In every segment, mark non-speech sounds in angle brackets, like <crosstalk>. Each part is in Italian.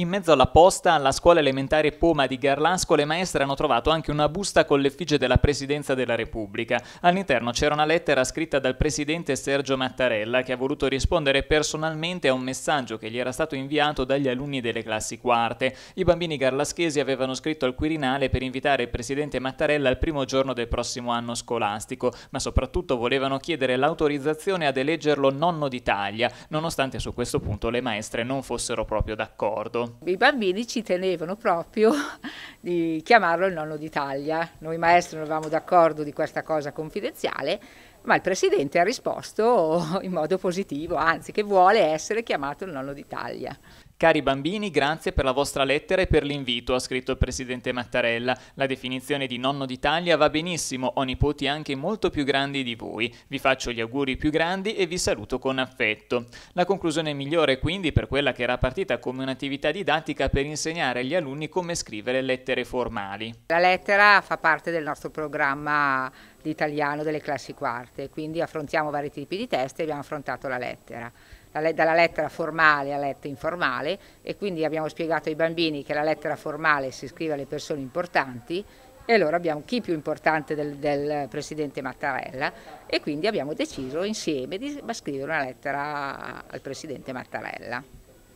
In mezzo alla posta, alla scuola elementare Poma di Garlasco, le maestre hanno trovato anche una busta con l'effigie della Presidenza della Repubblica. All'interno c'era una lettera scritta dal Presidente Sergio Mattarella, che ha voluto rispondere personalmente a un messaggio che gli era stato inviato dagli alunni delle classi quarte. I bambini garlaschesi avevano scritto al Quirinale per invitare il Presidente Mattarella al primo giorno del prossimo anno scolastico, ma soprattutto volevano chiedere l'autorizzazione ad eleggerlo nonno d'Italia, nonostante su questo punto le maestre non fossero proprio d'accordo. I bambini ci tenevano proprio <laughs> di chiamarlo il nonno d'Italia. Noi maestri non eravamo d'accordo di questa cosa confidenziale, ma il presidente ha risposto <laughs> in modo positivo, anzi che vuole essere chiamato il nonno d'Italia. Cari bambini, grazie per la vostra lettera e per l'invito, ha scritto il presidente Mattarella. La definizione di nonno d'Italia va benissimo, ho nipoti anche molto più grandi di voi. Vi faccio gli auguri più grandi e vi saluto con affetto. La conclusione migliore quindi per quella che era partita come un'attività didattica per insegnare agli alunni come scrivere lettere formali. La lettera fa parte del nostro programma di italiano delle classi quarte, quindi affrontiamo vari tipi di test e abbiamo affrontato la lettera dalla lettera formale alla lettera informale e quindi abbiamo spiegato ai bambini che la lettera formale si scrive alle persone importanti e allora abbiamo chi più importante del, del Presidente Mattarella e quindi abbiamo deciso insieme di scrivere una lettera al Presidente Mattarella.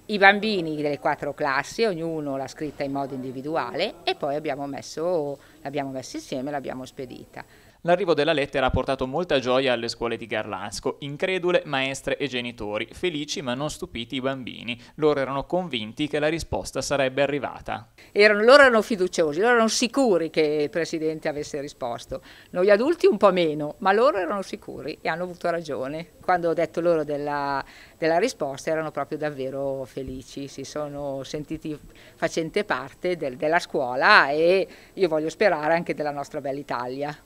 I bambini delle quattro classi, ognuno l'ha scritta in modo individuale e poi l'abbiamo messa insieme e l'abbiamo spedita. L'arrivo della lettera ha portato molta gioia alle scuole di Garlasco, incredule maestre e genitori, felici ma non stupiti i bambini. Loro erano convinti che la risposta sarebbe arrivata. Erano, loro erano fiduciosi, loro erano sicuri che il Presidente avesse risposto. Noi adulti un po' meno, ma loro erano sicuri e hanno avuto ragione. Quando ho detto loro della, della risposta erano proprio davvero felici, si sono sentiti facente parte del, della scuola e io voglio sperare anche della nostra bella Italia.